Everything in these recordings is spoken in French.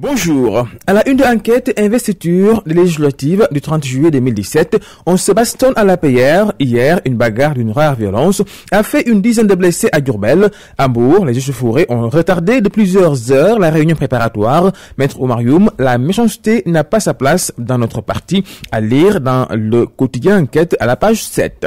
Bonjour. À la une de enquête investiture législative du 30 juillet 2017, on se bastonne à la Payère, Hier, une bagarre d'une rare violence a fait une dizaine de blessés à Durbel. À Bourg, les fourrés ont retardé de plusieurs heures la réunion préparatoire. Maître Omarium, la méchanceté n'a pas sa place dans notre parti. À lire dans le quotidien enquête à la page 7.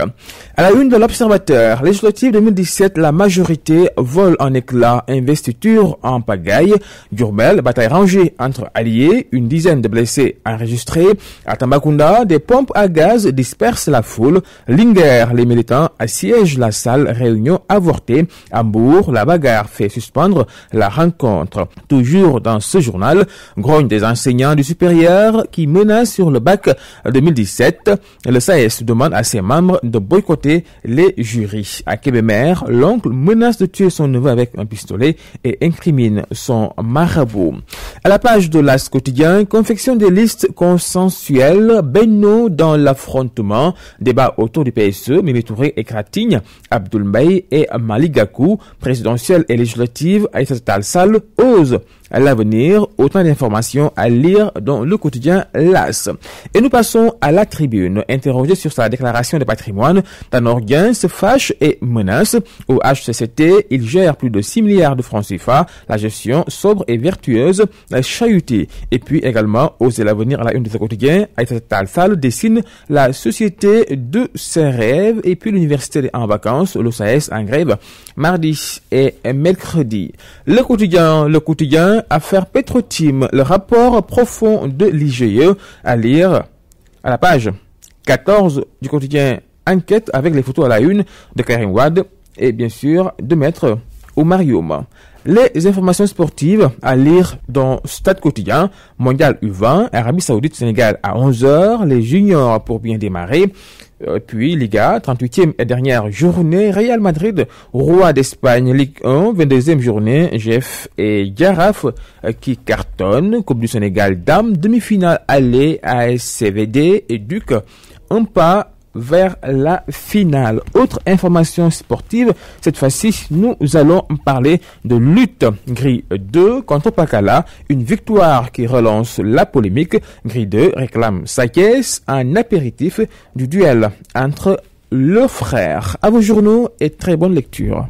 À la une de l'observateur, législative 2017, la majorité vole en éclat. Investiture en pagaille. Durbel, bataille rangée entre alliés, une dizaine de blessés enregistrés. À Tambacounda, des pompes à gaz dispersent la foule. Linger, les militants assiègent la salle réunion avortée. Bourg, la bagarre fait suspendre la rencontre. Toujours dans ce journal, grogne des enseignants du supérieur qui menacent sur le bac 2017. Le SAES e demande à ses membres de boycotter les jurys. À Québémer, l'oncle menace de tuer son neveu avec un pistolet et incrimine son marabout. À la page de l'As quotidien, confection des listes consensuelles, Benno dans l'affrontement, débat autour du PSE, Mimé Touré et Kratigne, Abdoul et Maligakou, présidentielle et législative, Aïssa Talsal, ose l'avenir, autant d'informations à lire dans le quotidien LAS. Et nous passons à la tribune. Interrogé sur sa déclaration de patrimoine, Tanorgain se fâche et menace. Au HCCT, il gère plus de 6 milliards de francs CFA. La gestion sobre et vertueuse, la chahuté. Et puis également, oser l'avenir à la une de ses quotidien, Aïtatal Sal dessine la société de ses rêves et puis l'université en vacances, l'OCS en grève, mardi et mercredi. Le quotidien, le quotidien affaire Petro-Team, le rapport profond de l'IGE à lire à la page 14 du quotidien Enquête avec les photos à la une de Karim Wade et bien sûr de mettre au Les informations sportives à lire dans Stade quotidien, Mondial U20, Arabie Saoudite, Sénégal à 11h, les juniors pour bien démarrer. Euh, puis Liga, 38e et dernière journée, Real Madrid, roi d'Espagne, Ligue 1, 22e journée, Jeff et Garaf euh, qui cartonnent, Coupe du Sénégal, Dame, demi-finale aller à SCVD et Duc, un pas vers la finale. Autre information sportive, cette fois-ci, nous allons parler de lutte. Gris 2 contre Pacala, une victoire qui relance la polémique. Gris 2 réclame sa caisse, un apéritif du duel entre leurs frères. À vos journaux et très bonne lecture.